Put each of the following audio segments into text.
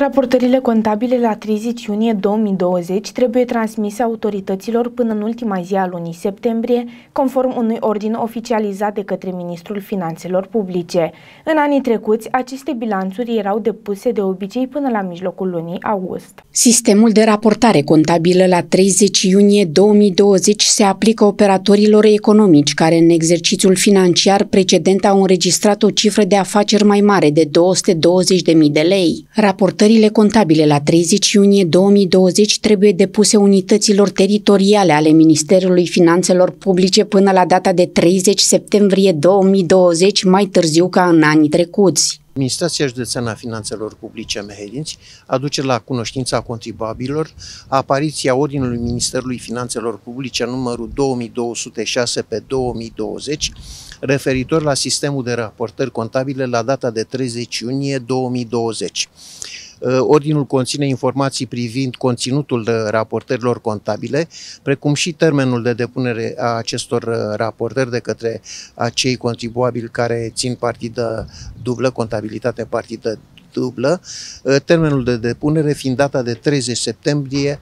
Raportările contabile la 30 iunie 2020 trebuie transmise autorităților până în ultima zi a lunii septembrie, conform unui ordin oficializat de către Ministrul Finanțelor Publice. În anii trecuți, aceste bilanțuri erau depuse de obicei până la mijlocul lunii august. Sistemul de raportare contabilă la 30 iunie 2020 se aplică operatorilor economici care în exercițiul financiar precedent au înregistrat o cifră de afaceri mai mare de 220.000 de lei. Raportările Declarările contabile la 30 iunie 2020 trebuie depuse unităților teritoriale ale Ministerului Finanțelor Publice până la data de 30 septembrie 2020, mai târziu ca în anii trecuți. Administrația Județeană a Finanțelor Publice Mehedinți aduce la cunoștința contribuabililor apariția Ordinului Ministerului Finanțelor Publice numărul 2206 pe 2020 referitor la sistemul de raportări contabile la data de 30 iunie 2020. Uh, ordinul conține informații privind conținutul uh, raportărilor contabile, precum și termenul de depunere a acestor uh, raportări de către acei contribuabili care țin partidă dublă, contabilitate partidă dublă, uh, termenul de depunere fiind data de 30 septembrie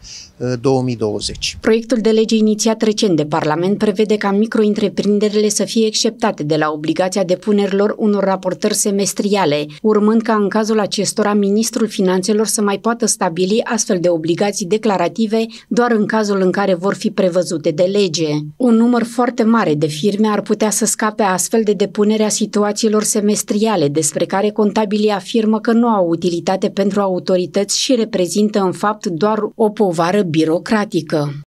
2020. Uh, Proiectul de lege inițiat recent de Parlament prevede ca micro-întreprinderile să fie exceptate de la obligația depunerilor unor raportări semestriale, urmând ca în cazul acestora Ministrul Finanțelor să mai poată stabili astfel de obligații declarative doar în cazul în care vor fi prevăzute de lege. Un număr foarte mare de firme ar putea să scape astfel de depunerea situațiilor semestriale despre care contabilii afirmă că nu au utilitate pentru autorități și reprezintă în fapt doar o povară birocratică.